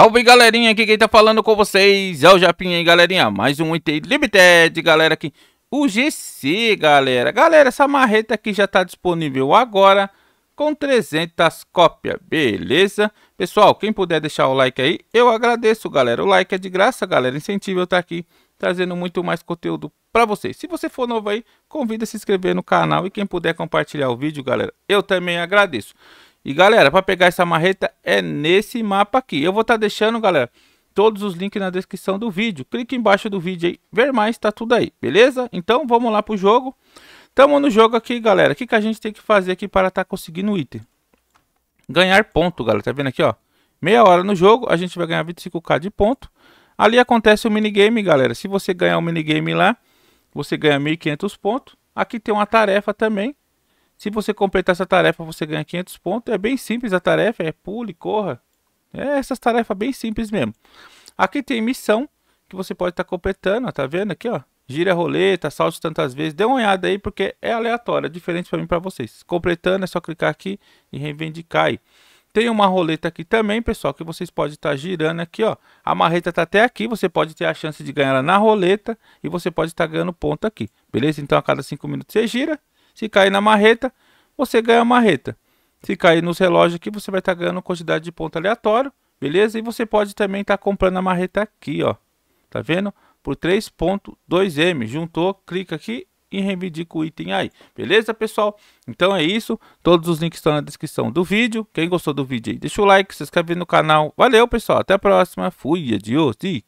Salve galerinha, aqui quem tá falando com vocês é o Japinha aí galerinha, mais um item Limited galera aqui, o GC galera, galera essa marreta aqui já tá disponível agora com 300 cópias, beleza? Pessoal, quem puder deixar o like aí, eu agradeço galera, o like é de graça galera, incentivo eu tá aqui trazendo muito mais conteúdo para vocês. Se você for novo aí, convida a se inscrever no canal e quem puder compartilhar o vídeo galera, eu também agradeço. E galera, para pegar essa marreta é nesse mapa aqui. Eu vou estar tá deixando, galera, todos os links na descrição do vídeo. Clique embaixo do vídeo aí, ver mais, tá tudo aí, beleza? Então vamos lá pro jogo. Tamo no jogo aqui, galera. O que, que a gente tem que fazer aqui para estar tá conseguindo o item? Ganhar ponto, galera. Tá vendo aqui, ó? Meia hora no jogo, a gente vai ganhar 25k de ponto. Ali acontece o minigame, galera. Se você ganhar o um minigame lá, você ganha 1.500 pontos. Aqui tem uma tarefa também, se você completar essa tarefa, você ganha 500 pontos. É bem simples a tarefa, é pule, corra. É essas tarefas bem simples mesmo. Aqui tem missão que você pode estar tá completando, ó, tá vendo aqui, ó? Gira a roleta, salte tantas vezes. Dê uma olhada aí porque é aleatório, é diferente para mim para vocês. Completando é só clicar aqui e reivindicar aí. Tem uma roleta aqui também, pessoal, que vocês podem estar tá girando aqui, ó. A marreta tá até aqui, você pode ter a chance de ganhar ela na roleta e você pode estar tá ganhando ponto aqui. Beleza? Então a cada 5 minutos você gira se cair na marreta, você ganha a marreta. Se cair nos relógios aqui, você vai estar tá ganhando quantidade de ponto aleatório, beleza? E você pode também estar tá comprando a marreta aqui, ó. Tá vendo? Por 3.2M. Juntou, clica aqui e reivindica o item aí. Beleza, pessoal? Então é isso. Todos os links estão na descrição do vídeo. Quem gostou do vídeo aí, deixa o like, se inscreve no canal. Valeu, pessoal. Até a próxima. Fui, adiós.